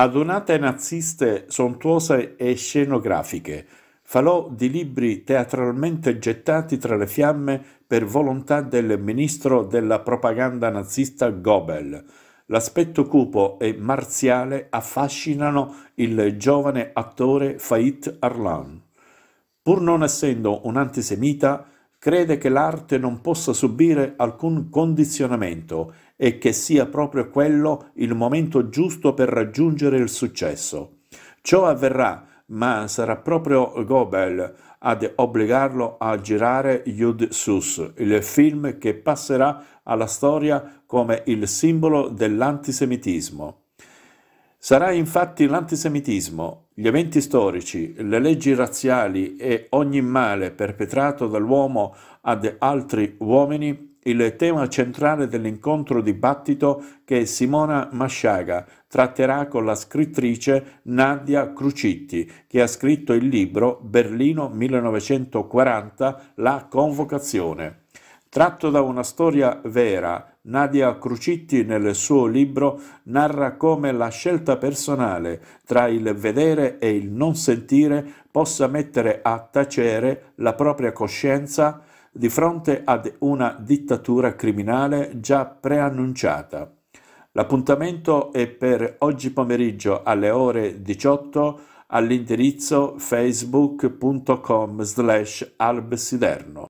Adunate naziste sontuose e scenografiche, falò di libri teatralmente gettati tra le fiamme per volontà del ministro della propaganda nazista Goebbels. L'aspetto cupo e marziale affascinano il giovane attore Fahit Arlan. Pur non essendo un antisemita, crede che l'arte non possa subire alcun condizionamento e che sia proprio quello il momento giusto per raggiungere il successo. Ciò avverrà, ma sarà proprio Goebbels ad obbligarlo a girare Jud Sus, il film che passerà alla storia come il simbolo dell'antisemitismo. Sarà infatti l'antisemitismo, gli eventi storici, le leggi razziali e ogni male perpetrato dall'uomo ad altri uomini il tema centrale dell'incontro dibattito che Simona Masciaga tratterà con la scrittrice Nadia Crucitti, che ha scritto il libro Berlino 1940 La Convocazione. Tratto da una storia vera, Nadia Crucitti nel suo libro narra come la scelta personale tra il vedere e il non sentire possa mettere a tacere la propria coscienza di fronte ad una dittatura criminale già preannunciata. L'appuntamento è per oggi pomeriggio alle ore 18 all'indirizzo facebook.com slash albsiderno.